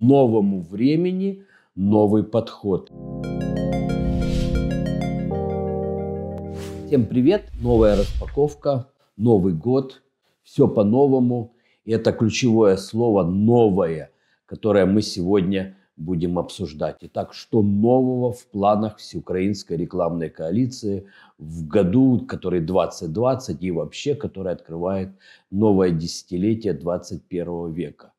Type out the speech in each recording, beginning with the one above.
новому времени новый подход. Всем привет! Новая распаковка, Новый год, все по-новому. И это ключевое слово «новое», которое мы сегодня будем обсуждать. Итак, что нового в планах Всеукраинской рекламной коалиции в году, который 2020 и вообще, который открывает новое десятилетие 21 века.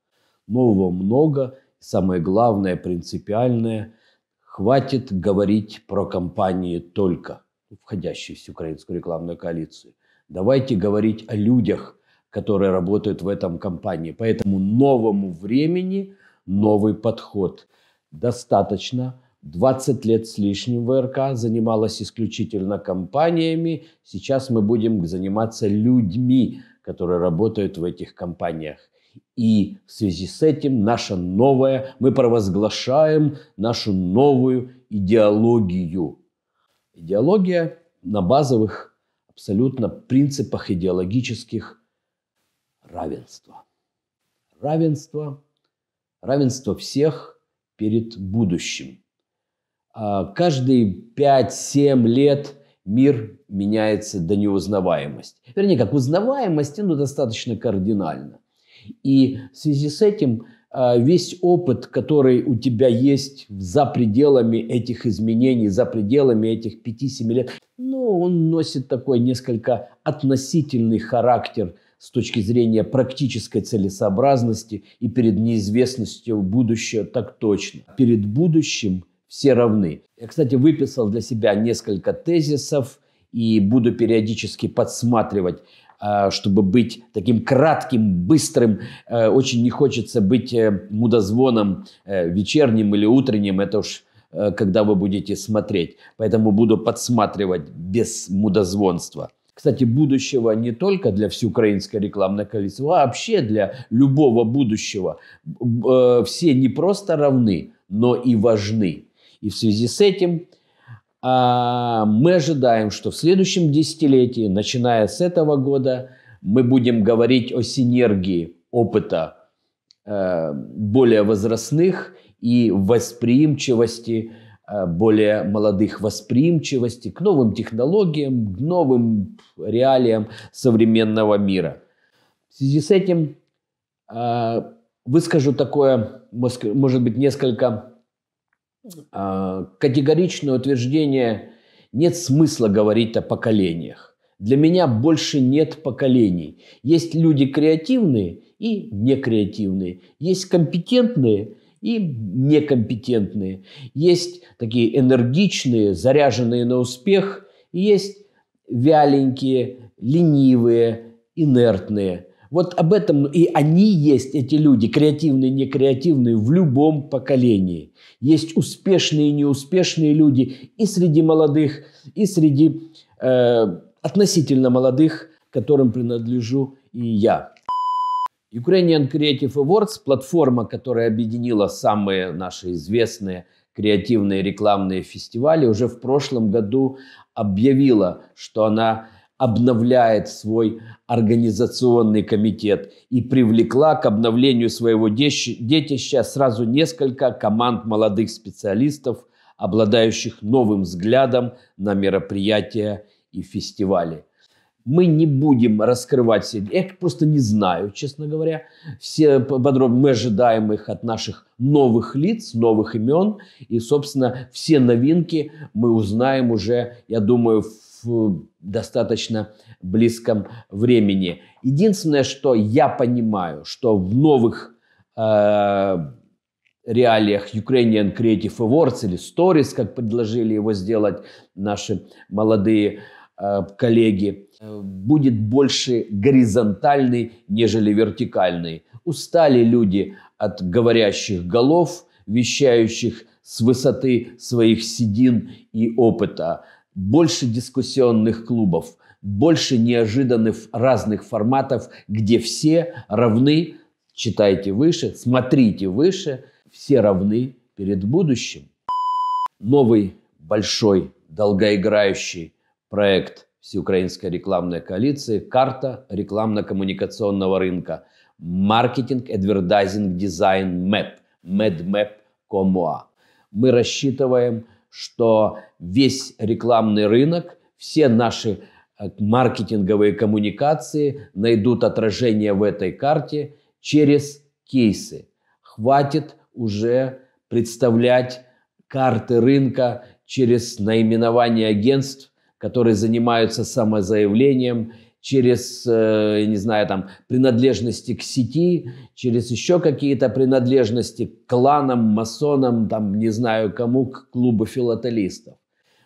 Нового много, самое главное, принципиальное, хватит говорить про компании только, входящие в украинскую рекламную коалицию. Давайте говорить о людях, которые работают в этом компании. Поэтому новому времени новый подход. Достаточно 20 лет с лишним ВРК занималась исключительно компаниями. Сейчас мы будем заниматься людьми, которые работают в этих компаниях. И в связи с этим наша новая, мы провозглашаем нашу новую идеологию. Идеология на базовых абсолютно принципах идеологических равенства. Равенство, равенство всех перед будущим. А каждые 5-7 лет мир меняется до неузнаваемости. Вернее, как узнаваемости, но достаточно кардинально – и в связи с этим а, весь опыт, который у тебя есть за пределами этих изменений, за пределами этих 5-7 лет, ну, он носит такой несколько относительный характер с точки зрения практической целесообразности и перед неизвестностью будущего так точно. Перед будущим все равны. Я, кстати, выписал для себя несколько тезисов и буду периодически подсматривать а, чтобы быть таким кратким, быстрым. Э, очень не хочется быть э, мудозвоном э, вечерним или утренним. Это уж когда вы будете смотреть. Поэтому буду подсматривать без мудозвонства. Кстати, будущего не только для всеукраинской рекламной коалиции, а вообще для любого будущего. Все не просто равны, но и важны. И в связи с этим а, мы ожидаем, что в следующем десятилетии, начиная с этого года, мы будем говорить о синергии опыта э, более возрастных и восприимчивости э, более молодых, восприимчивости к новым технологиям, к новым реалиям современного мира. В связи с этим э, выскажу такое, может быть, несколько а, категоричное утверждение «нет смысла говорить о поколениях». Для меня больше нет поколений. Есть люди креативные и некреативные. Есть компетентные и некомпетентные. Есть такие энергичные, заряженные на успех. И есть вяленькие, ленивые, инертные – вот об этом и они есть, эти люди, креативные, некреативные, в любом поколении. Есть успешные и неуспешные люди и среди молодых, и среди э, относительно молодых, которым принадлежу и я. Ukrainian Creative Awards – платформа, которая объединила самые наши известные креативные рекламные фестивали, уже в прошлом году объявила, что она обновляет свой организационный комитет и привлекла к обновлению своего детища сразу несколько команд молодых специалистов, обладающих новым взглядом на мероприятия и фестивали – мы не будем раскрывать все. Я просто не знаю, честно говоря, все подробно. Мы ожидаем их от наших новых лиц, новых имен. И, собственно, все новинки мы узнаем уже, я думаю, в достаточно близком времени. Единственное, что я понимаю, что в новых э, реалиях Ukrainian Creative Awards или Stories, как предложили его сделать наши молодые Э, коллеги, э, будет больше горизонтальный, нежели вертикальный. Устали люди от говорящих голов, вещающих с высоты своих седин и опыта, больше дискуссионных клубов, больше неожиданных разных форматов, где все равны, читайте выше, смотрите выше, все равны перед будущим. Новый большой долгоиграющий проект Всеукраинская рекламная коалиция, карта рекламно-коммуникационного рынка, маркетинг, эдвердайзинг, дизайн, мэп, медмэп, комуа. Мы рассчитываем, что весь рекламный рынок, все наши э, маркетинговые коммуникации найдут отражение в этой карте через кейсы. Хватит уже представлять карты рынка через наименование агентств которые занимаются самозаявлением через, э, я не знаю, там, принадлежности к сети, через еще какие-то принадлежности к кланам, масонам, там, не знаю кому, к клубу филателистов.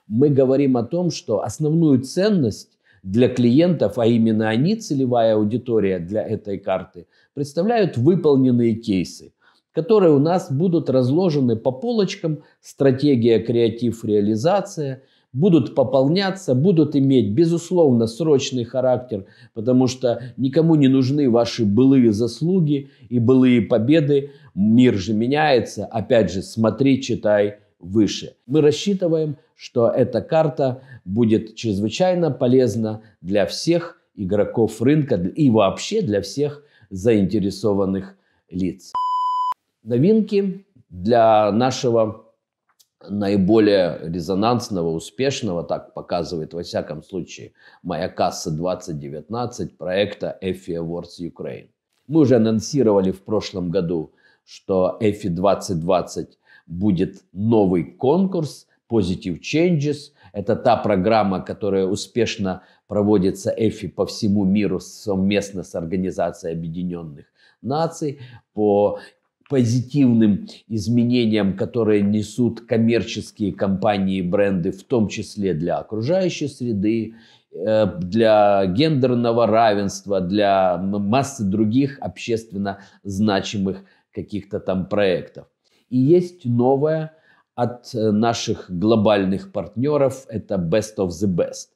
Мы говорим о том, что основную ценность для клиентов, а именно они целевая аудитория для этой карты, представляют выполненные кейсы, которые у нас будут разложены по полочкам «Стратегия, креатив, реализация», будут пополняться, будут иметь, безусловно, срочный характер, потому что никому не нужны ваши былые заслуги и былые победы. Мир же меняется. Опять же, смотри, читай выше. Мы рассчитываем, что эта карта будет чрезвычайно полезна для всех игроков рынка и вообще для всех заинтересованных лиц. Новинки для нашего наиболее резонансного, успешного, так показывает во всяком случае моя касса 2019 проекта EFI Awards Ukraine. Мы уже анонсировали в прошлом году, что EFI 2020 будет новый конкурс Positive Changes. Это та программа, которая успешно проводится EFI по всему миру совместно с Организацией Объединенных наций по позитивным изменениям, которые несут коммерческие компании и бренды, в том числе для окружающей среды, э, для гендерного равенства, для массы других общественно значимых каких-то там проектов. И есть новое от э, наших глобальных партнеров, это Best of the Best.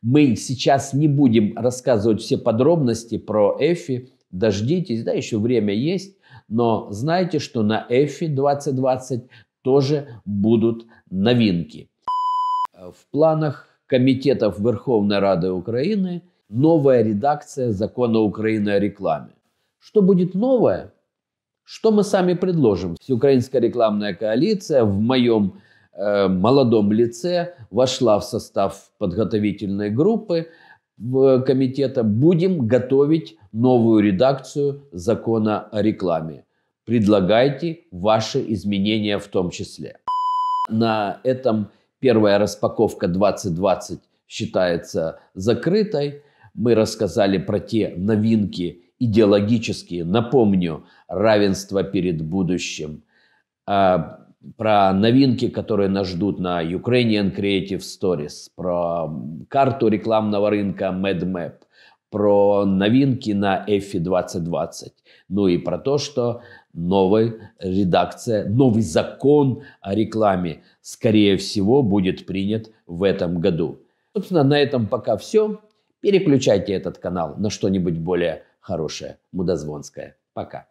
Мы сейчас не будем рассказывать все подробности про Эфи, дождитесь, да, еще время есть. Но знайте, что на EFI 2020 тоже будут новинки. В планах комитетов Верховной Рады Украины новая редакция закона Украины о рекламе. Что будет новое? Что мы сами предложим? Всеукраинская рекламная коалиция в моем э, молодом лице вошла в состав подготовительной группы в э, комитета. Будем готовить новую редакцию закона о рекламе. Предлагайте ваши изменения в том числе. На этом первая распаковка 2020 считается закрытой. Мы рассказали про те новинки идеологические, напомню, равенство перед будущим, а, про новинки, которые нас ждут на Ukrainian Creative Stories, про карту рекламного рынка MadMap, про новинки на EFI 2020, ну и про то, что новая редакция, новый закон о рекламе, скорее всего, будет принят в этом году. Собственно, на этом пока все. Переключайте этот канал на что-нибудь более хорошее, мудозвонское. Пока.